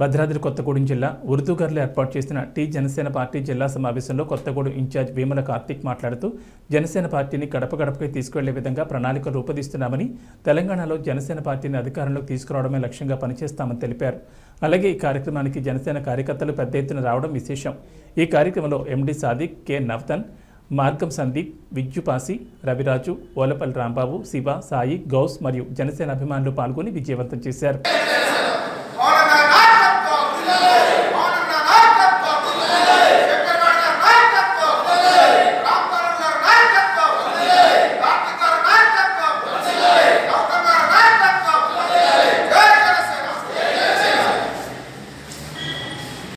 భద్రాద్రి కొత్తగూడెం జిల్లా ఉర్దూగర్లో ఏర్పాటు చేసిన టీ జనసేన పార్టీ జిల్లా సమావేశంలో కొత్తగూడెం ఇన్ఛార్జ్ భీమల కార్తిక్ మాట్లాడుతూ జనసేన పార్టీని గడప గడపకి తీసుకువెళ్లే విధంగా ప్రణాళిక రూపొందిస్తున్నామని తెలంగాణలో జనసేన పార్టీని అధికారంలోకి తీసుకురావడమే లక్ష్యంగా పనిచేస్తామని తెలిపారు అలాగే ఈ కార్యక్రమానికి జనసేన కార్యకర్తలు పెద్ద ఎత్తున రావడం విశేషం ఈ కార్యక్రమంలో ఎండి సాదిక్ కె నవతన్ మార్గం సందీప్ విద్యుపాసి రవిరాజు ఓలపల్లి రాంబాబు శివ సాయి గౌస్ మరియు జనసేన అభిమానులు పాల్గొని విజయవంతం చేశారు